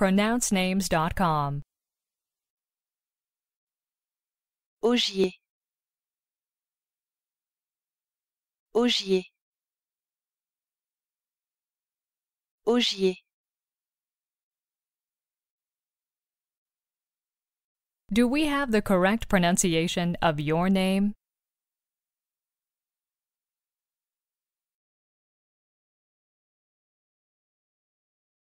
pronouncenames.com. Augier. Augier. Augier. Do we have the correct pronunciation of your name?